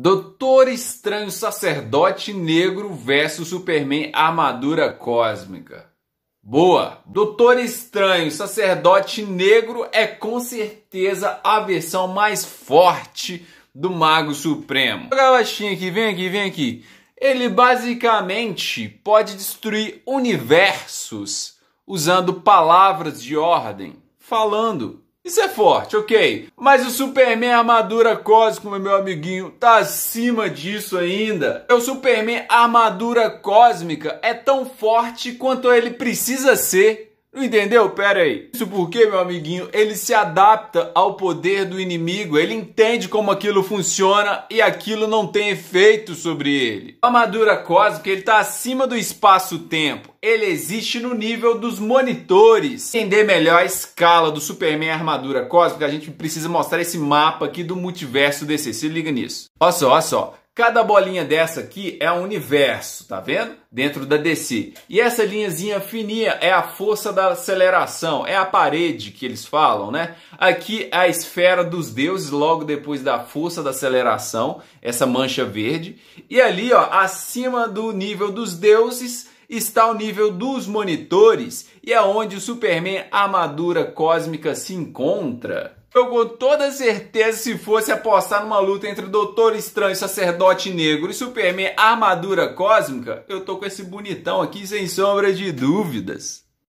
Doutor Estranho Sacerdote Negro versus Superman Armadura Cósmica. Boa! Doutor Estranho Sacerdote Negro é com certeza a versão mais forte do Mago Supremo. O galachinha aqui, vem aqui, vem aqui. Ele basicamente pode destruir universos usando palavras de ordem, falando. Isso é forte, ok. Mas o Superman Armadura Cósmica, meu amiguinho, tá acima disso ainda. É, o Superman Armadura Cósmica é tão forte quanto ele precisa ser não entendeu? Pera aí. Isso porque, meu amiguinho, ele se adapta ao poder do inimigo, ele entende como aquilo funciona e aquilo não tem efeito sobre ele. A armadura cósmica, ele está acima do espaço-tempo. Ele existe no nível dos monitores. Entender melhor a escala do Superman armadura cósmica, a gente precisa mostrar esse mapa aqui do multiverso DC. Se liga nisso. Olha só, olha só. Cada bolinha dessa aqui é um universo, tá vendo? Dentro da DC. E essa linhazinha fininha é a força da aceleração, é a parede que eles falam, né? Aqui é a esfera dos deuses, logo depois da força da aceleração, essa mancha verde. E ali, ó, acima do nível dos deuses, está o nível dos monitores e é onde o Superman Armadura Cósmica se encontra. Eu com toda certeza, se fosse apostar numa luta entre Doutor Estranho, Sacerdote Negro e Superman Armadura Cósmica, eu tô com esse bonitão aqui sem sombra de dúvidas.